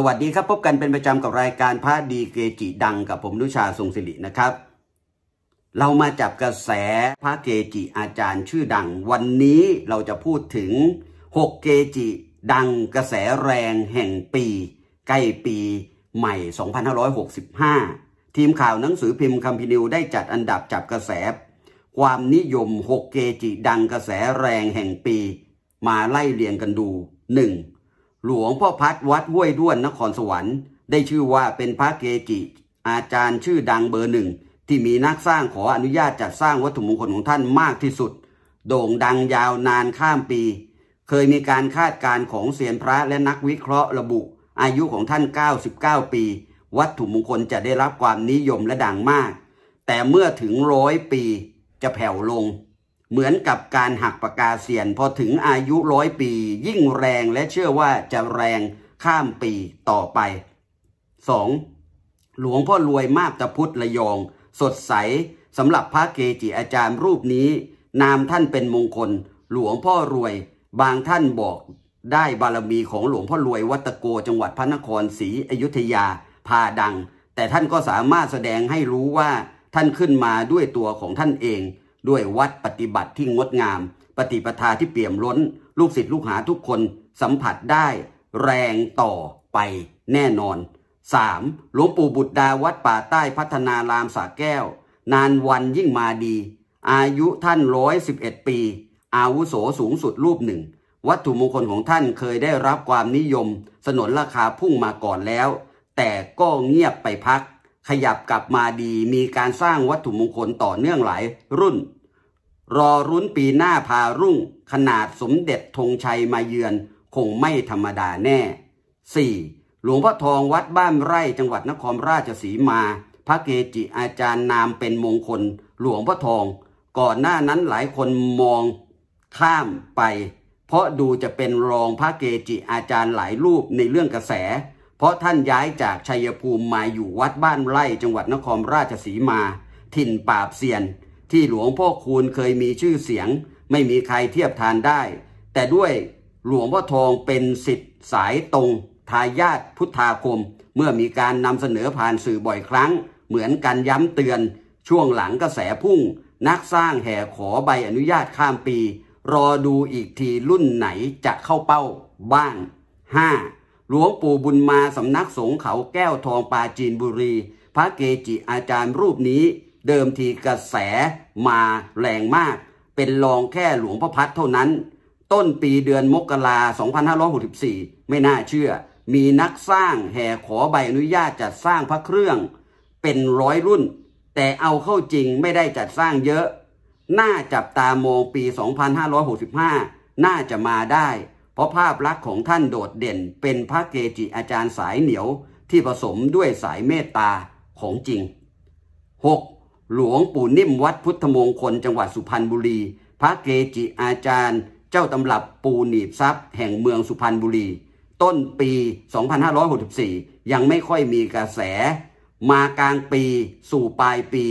สวัสดีครับพบกันเป็นประจำกับรายการพระดีเกจิดังกับผมนุชาทรงศิรินะครับ เรามาจับกระแสพระเกจิอาจารย์ชื่อดัง วันนี้เราจะพูดถึง6เกจิดังกระแสแรงแห่งปี ใกล้ปีใหม่ 2565 ทีมข่าวหนังสือพิมพ์คัมพินิวได้จัดอันดับจับกระแส ความนิยม6เกจิดังกระแสแรงแห่งปี มาไล่เรียงกันดู 1หลวงพ่อพัดวัดห้วยด้วนนครสวรรค์ ได้ชื่อว่าเป็นพระเกจิอาจารย์ชื่อดังเบอร์หนึ่งที่มีนักสร้างขออนุญาตจัดสร้างวัตถุมงคลของท่านมากที่สุด โด่งดังยาวนานข้ามปี เคยมีการคาดการณ์ของเซียนพระและนักวิเคราะห์ระบุ อายุของท่าน 99 ปี วัตถุมงคลจะได้รับความนิยมและดังมาก แต่เมื่อถึงร้อยปีจะแผ่วลงเหมือนกับการหักปากกาเสียน พอถึงอายุร้อยปียิ่งแรงและเชื่อว่าจะแรงข้ามปีต่อไป 2. หลวงพ่อรวยมากตะพุทธระยอง สดใสสำหรับพระเกจิอาจารย์รูปนี้ นามท่านเป็นมงคล หลวงพ่อรวยบางท่านบอกได้บารมีของหลวงพ่อรวยวัตโกจังหวัดพระนครศรีอยุธยา พาดัง แต่ท่านก็สามารถแสดงให้รู้ว่าท่านขึ้นมาด้วยตัวของท่านเองด้วยวัดปฏิบัติที่งดงาม ปฏิปทาที่เปี่ยมล้น ลูกศิษย์ลูกหาทุกคน สัมผัสได้แรงต่อไปแน่นอน 3. หลวงปู่บุตรดาวัดป่าใต้พัฒนารามสาแก้ว นานวันยิ่งมาดี อายุท่านร้อยสิบเอ็ดปี อาวุโสสูงสุดรูปหนึ่ง วัตถุมงคลของท่านเคยได้รับความนิยม สนนราคาพุ่งมาก่อนแล้ว แต่ก็เงียบไปพักขยับกลับมาดีมีการสร้างวัตถุมงคลต่อเนื่องหลายรุ่น รอรุ่นปีหน้าพารุ่งขนาดสมเด็จธงชัยมาเยือน คงไม่ธรรมดาแน่ 4. หลวงพ่อทองวัดบ้านไร่จังหวัดนครราชสีมา พระเกจิอาจารย์นามเป็นมงคล หลวงพ่อทอง ก่อนหน้านั้นหลายคนมองข้ามไป เพราะดูจะเป็นรองพระเกจิอาจารย์หลายรูปในเรื่องกระแสเพราะท่านย้ายจากชัยภูมิมาอยู่วัดบ้านไร่จังหวัดนครราชสีมา ถิ่นปราบเซียนที่หลวงพ่อคูณเคยมีชื่อเสียงไม่มีใครเทียบทานได้ แต่ด้วยหลวงพ่อทองเป็นสิทธิ์สายตรงทายาทพุทธาคม เมื่อมีการนำเสนอผ่านสื่อบ่อยครั้งเหมือนกันย้ำเตือนช่วงหลังกระแสพุ่งนักสร้างแห่ขอใบอนุญาตข้ามปี รอดูอีกทีรุ่นไหนจะเข้าเป้าบ้าง5หลวงปู่บุญมาสำนักสงฆ์เขาแก้วทองปาจีนบุรี พระเกจิอาจารย์รูปนี้เดิมทีกระแสมา แรงมาก เป็นรองแค่หลวงพ่อพัดเท่านั้น ต้นปีเดือนมกรา 2564 ไม่น่าเชื่อ มีนักสร้างแห่ขอใบอนุญาตจัดสร้างพระเครื่องเป็นร้อยรุ่น แต่เอาเข้าจริงไม่ได้จัดสร้างเยอะ น่าจับตามองปี 2565 น่าจะมาได้เพราะภาพลักษณ์ของท่านโดดเด่นเป็นพระเกจิอาจารย์สายเหนียวที่ผสมด้วยสายเมตตาของจริง 6. หลวงปู่นิ่มวัดพุทธมงคลจังหวัดสุพรรณบุรี พระเกจิอาจารย์เจ้าตำรับปูหนีบทรัพย์ แห่งเมืองสุพรรณบุรี ต้นปี 2564 ยังไม่ค่อยมีกระแส มากลางปี สู่ปลายปี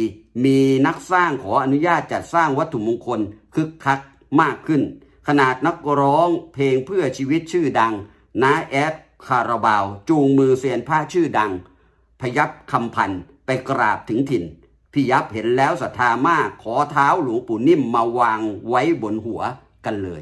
มีนักสร้างขออนุญาตจัดสร้างวัตถุมงคลคึกคักมากขึ้นขนาดนักร้องเพลงเพื่อชีวิตชื่อดัง น้าแอดคาราบาว จูงมือเซียนผ้าชื่อดัง พยับคำพันไปกราบถึงถิ่นพี่ยับเห็นแล้วศรัทธามากขอเท้าหลวงปู่นิ่มมาวางไว้บนหัวกันเลย